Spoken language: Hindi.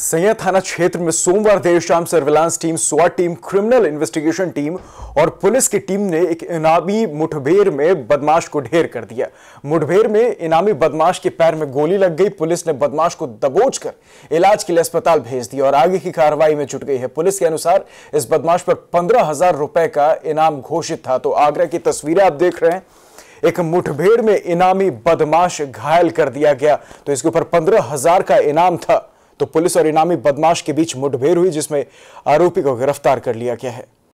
सैया थाना क्षेत्र में सोमवार देर शाम सर्विलांस टीम स्वाट टीम क्रिमिनल इन्वेस्टिगेशन टीम और पुलिस की टीम ने एक इनामी मुठभेड़ में बदमाश को ढेर कर दिया मुठभेड़ में इनामी बदमाश के पैर में गोली लग गई पुलिस ने बदमाश को दबोचकर इलाज के लिए अस्पताल भेज दिया और आगे की कार्रवाई में जुट गई है पुलिस के अनुसार इस बदमाश पर पंद्रह हजार रुपए का इनाम घोषित था तो आगरा की तस्वीरें आप देख रहे हैं एक मुठभेड़ में इनामी बदमाश घायल कर दिया गया तो इसके ऊपर पंद्रह हजार का इनाम था तो पुलिस और इनामी बदमाश के बीच मुठभेड़ हुई जिसमें आरोपी को गिरफ्तार कर लिया गया है